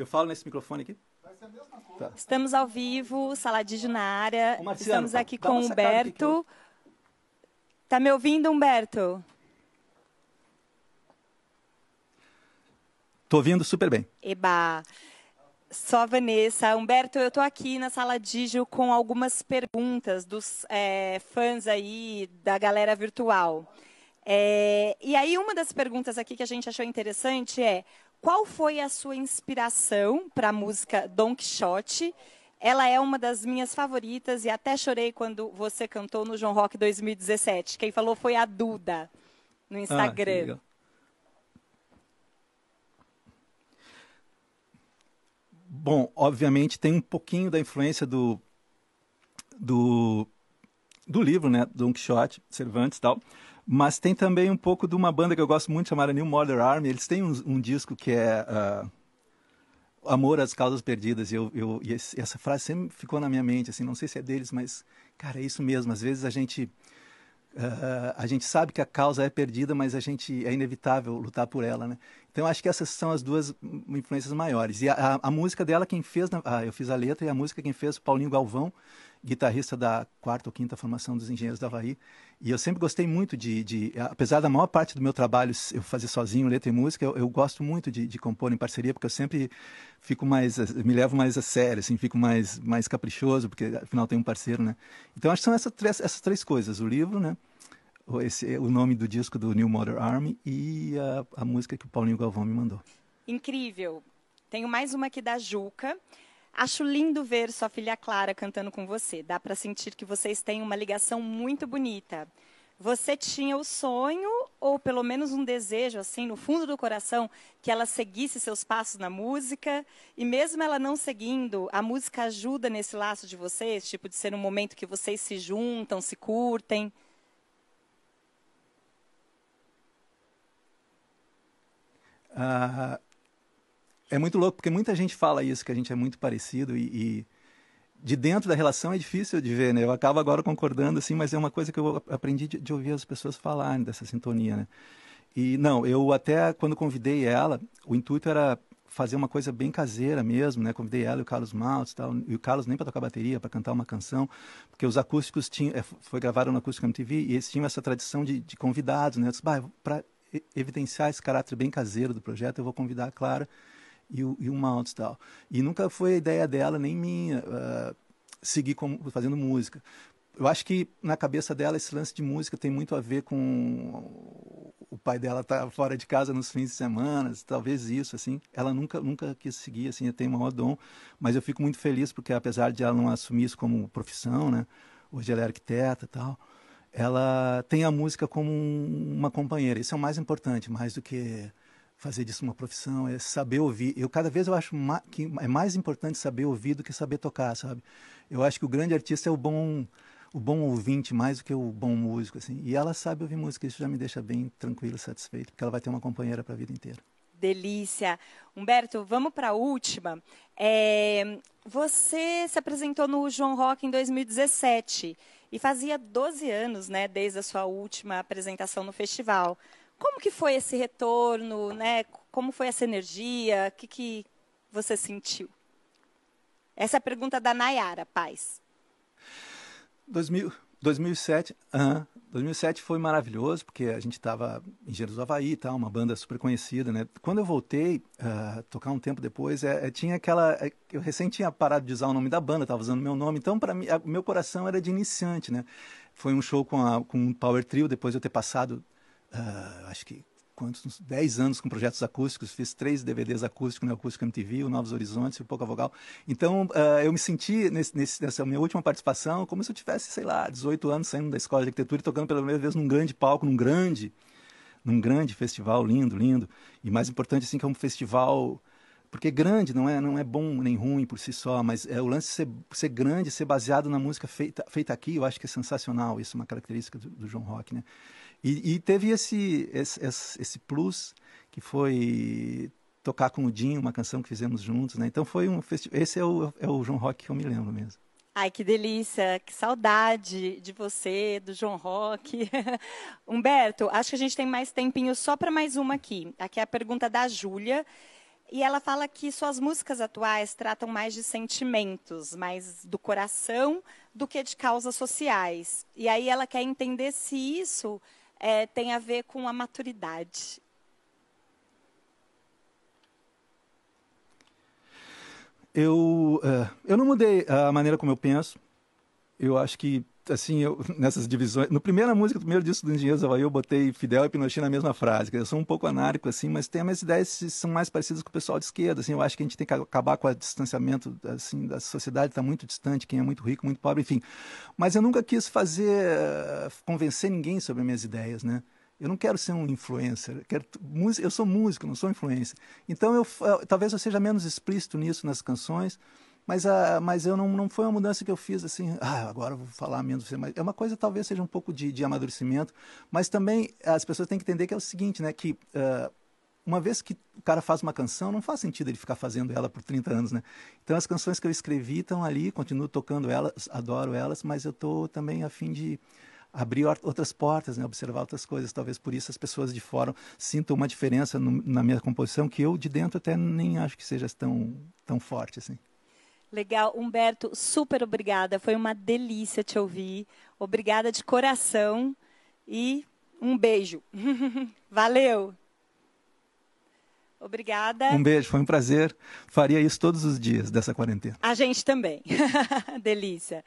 Eu falo nesse microfone aqui? a mesma coisa. Tá. Estamos ao vivo, sala de Junária. Estamos aqui com o Humberto. Tá me ouvindo, Humberto? Tô ouvindo super bem. Eba. Só Vanessa. Humberto, eu estou aqui na sala Digio com algumas perguntas dos é, fãs aí, da galera virtual. É, e aí, uma das perguntas aqui que a gente achou interessante é: qual foi a sua inspiração para a música Don Quixote? Ela é uma das minhas favoritas e até chorei quando você cantou no João Rock 2017. Quem falou foi a Duda no ah, Instagram. Ah, Bom, obviamente tem um pouquinho da influência do do, do livro, né, Don Quixote, Cervantes e tal, mas tem também um pouco de uma banda que eu gosto muito chamada New Modern Army. Eles têm um, um disco que é uh, Amor às Causas Perdidas. E, eu, eu e essa frase sempre ficou na minha mente, assim, não sei se é deles, mas, cara, é isso mesmo. Às vezes a gente. Uh, a gente sabe que a causa é perdida, mas a gente é inevitável lutar por ela, né? Então acho que essas são as duas influências maiores. E a, a, a música dela quem fez, né? a, ah, eu fiz a letra e a música quem fez Paulinho Galvão, guitarrista da quarta ou quinta formação dos Engenheiros da Havaí. E eu sempre gostei muito de, de apesar da maior parte do meu trabalho eu fazer sozinho, letra e música, eu, eu gosto muito de, de, compor em parceria, porque eu sempre fico mais, me levo mais a sério, assim, fico mais, mais caprichoso, porque afinal tem um parceiro, né? Então acho que são essas três, essas três coisas, o livro, né? Esse, o nome do disco do New Motor Army e a, a música que o Paulinho Galvão me mandou. Incrível. Tenho mais uma aqui é da Juca. Acho lindo ver sua filha Clara cantando com você. Dá para sentir que vocês têm uma ligação muito bonita. Você tinha o sonho, ou pelo menos um desejo, assim, no fundo do coração, que ela seguisse seus passos na música. E mesmo ela não seguindo, a música ajuda nesse laço de vocês, tipo de ser um momento que vocês se juntam, se curtem. Uh, é muito louco, porque muita gente fala isso, que a gente é muito parecido e, e de dentro da relação é difícil de ver, né? Eu acabo agora concordando, assim, mas é uma coisa que eu aprendi de, de ouvir as pessoas falarem dessa sintonia, né? E não, eu até quando convidei ela, o intuito era fazer uma coisa bem caseira mesmo, né? Convidei ela e o Carlos Maltz, tal, e o Carlos nem para tocar bateria, para cantar uma canção, porque os acústicos tinham, é, foi gravado no acústico MTV e eles tinham essa tradição de, de convidados, né? Eu disse, para evidenciar esse caráter bem caseiro do projeto, eu vou convidar a Clara e o, e o e tal. E nunca foi a ideia dela, nem minha, uh, seguir fazendo música. Eu acho que na cabeça dela esse lance de música tem muito a ver com o pai dela tá fora de casa nos fins de semana, talvez isso assim. Ela nunca nunca quis seguir assim, tem maior dom, mas eu fico muito feliz porque apesar de ela não assumir isso como profissão, né? Hoje ela é arquiteta, e tal ela tem a música como um, uma companheira. Isso é o mais importante, mais do que fazer disso uma profissão, é saber ouvir. Eu cada vez eu acho que é mais importante saber ouvir do que saber tocar, sabe? Eu acho que o grande artista é o bom o bom ouvinte mais do que o bom músico, assim. E ela sabe ouvir música, isso já me deixa bem tranquilo, e satisfeito, porque ela vai ter uma companheira para a vida inteira. Delícia. Humberto, vamos para a última. É, você se apresentou no João Rock em 2017 e fazia 12 anos, né, desde a sua última apresentação no festival. Como que foi esse retorno, né? Como foi essa energia? O que, que você sentiu? Essa é a pergunta da Nayara Paz. 2007, uh, 2007 foi maravilhoso, porque a gente estava em Jerusalém, do Havaí uma banda super conhecida, né? Quando eu voltei, uh, tocar um tempo depois, é, é, tinha aquela... É, eu recém tinha parado de usar o nome da banda, estava usando meu nome, então para mim, a, meu coração era de iniciante, né? Foi um show com, a, com um power trio, depois de eu ter passado uh, acho que quantos, 10 anos com projetos acústicos, fiz três DVDs acústicos no né, Acústico MTV, o Novos Horizontes e o Pouca Vogal. Então, uh, eu me senti, nesse, nesse, nessa minha última participação, como se eu tivesse, sei lá, 18 anos saindo da escola de arquitetura e tocando pela primeira vez num grande palco, num grande, num grande festival lindo, lindo. E mais importante, assim, que é um festival... Porque é grande não é, não é bom nem ruim por si só, mas é o lance de ser, ser grande, ser baseado na música feita, feita aqui, eu acho que é sensacional. Isso é uma característica do, do John Rock, né? E, e teve esse, esse, esse plus que foi tocar com o Dinho, uma canção que fizemos juntos, né? Então foi um festival. Esse é o, é o João Rock que eu me lembro mesmo. Ai, que delícia, que saudade de você, do João Rock. Humberto, acho que a gente tem mais tempinho só para mais uma aqui. Aqui é a pergunta da Júlia. E ela fala que suas músicas atuais tratam mais de sentimentos, mais do coração, do que de causas sociais. E aí ela quer entender se isso é, tem a ver com a maturidade. Eu, é, eu não mudei a maneira como eu penso. Eu acho que assim, eu, nessas divisões. No primeira música, no primeiro disco do Engenheiros Havaí, eu botei Fidel e Pinochet na mesma frase. Eu sou um pouco anárquico, assim, mas tem as ideias ideias são mais parecidas com o pessoal de esquerda. Assim, eu acho que a gente tem que acabar com o distanciamento assim, da sociedade, está muito distante, quem é muito rico, muito pobre, enfim. Mas eu nunca quis fazer, convencer ninguém sobre minhas ideias, né? Eu não quero ser um influencer. Eu, quero, eu sou músico, não sou influencer. Então, eu, talvez eu seja menos explícito nisso nas canções. Mas, a, ah, mas eu não, não foi uma mudança que eu fiz assim, ah, agora vou falar menos você. Mas é uma coisa talvez seja um pouco de, de amadurecimento. Mas também as pessoas têm que entender que é o seguinte, né? Que uh, uma vez que o cara faz uma canção, não faz sentido ele ficar fazendo ela por 30 anos, né? Então as canções que eu escrevi estão ali, continuo tocando elas, adoro elas, mas eu estou também a fim de abrir outras portas, né? observar outras coisas. Talvez por isso as pessoas de fora sintam uma diferença no, na minha composição que eu de dentro até nem acho que seja tão, tão forte assim. Legal, Humberto, super obrigada. Foi uma delícia te ouvir. Obrigada de coração e um beijo. Valeu. Obrigada. Um beijo, foi um prazer. Faria isso todos os dias dessa quarentena. A gente também. Delícia.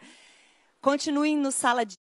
Continuem no sala de